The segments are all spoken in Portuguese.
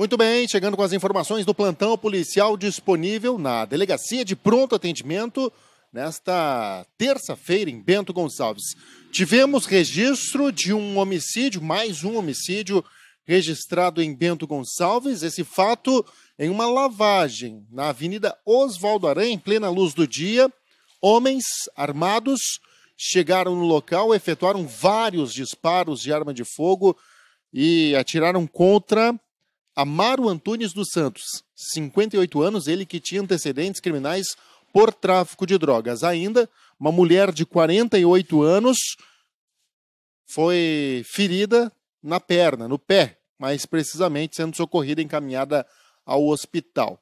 Muito bem, chegando com as informações do plantão policial disponível na Delegacia de Pronto Atendimento nesta terça-feira em Bento Gonçalves. Tivemos registro de um homicídio, mais um homicídio registrado em Bento Gonçalves, esse fato em uma lavagem na Avenida Oswaldo Aranha, em plena luz do dia. Homens armados chegaram no local, efetuaram vários disparos de arma de fogo e atiraram contra Amaro Antunes dos Santos, 58 anos, ele que tinha antecedentes criminais por tráfico de drogas. Ainda, uma mulher de 48 anos foi ferida na perna, no pé, mais precisamente, sendo socorrida e encaminhada ao hospital.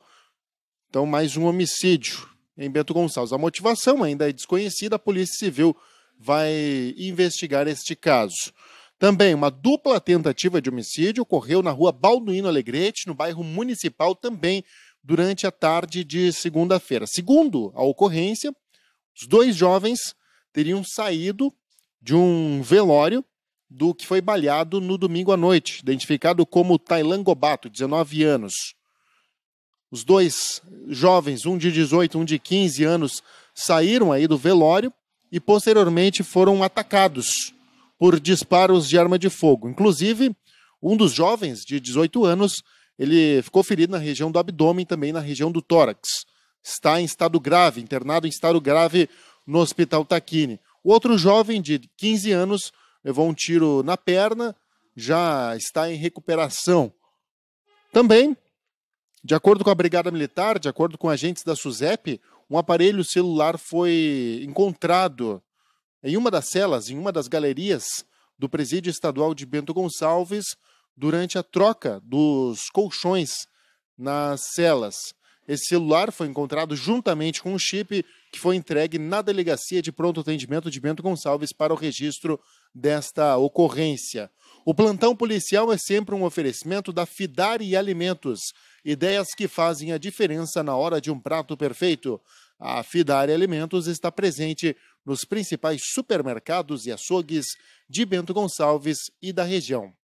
Então, mais um homicídio em Bento Gonçalves. A motivação ainda é desconhecida, a Polícia Civil vai investigar este caso. Também uma dupla tentativa de homicídio ocorreu na rua Balduino Alegrete, no bairro municipal, também durante a tarde de segunda-feira. Segundo a ocorrência, os dois jovens teriam saído de um velório do que foi baleado no domingo à noite, identificado como Tailan Gobato, 19 anos. Os dois jovens, um de 18, um de 15 anos, saíram aí do velório e posteriormente foram atacados por disparos de arma de fogo. Inclusive, um dos jovens de 18 anos, ele ficou ferido na região do abdômen, também na região do tórax. Está em estado grave, internado em estado grave no Hospital Taquini. O outro jovem de 15 anos levou um tiro na perna, já está em recuperação. Também, de acordo com a Brigada Militar, de acordo com agentes da SUSEP, um aparelho celular foi encontrado em uma das celas, em uma das galerias do presídio estadual de Bento Gonçalves, durante a troca dos colchões nas celas. Esse celular foi encontrado juntamente com um chip que foi entregue na delegacia de pronto atendimento de Bento Gonçalves para o registro desta ocorrência. O plantão policial é sempre um oferecimento da Fidari Alimentos, ideias que fazem a diferença na hora de um prato perfeito. A Fidari Alimentos está presente nos principais supermercados e açougues de Bento Gonçalves e da região.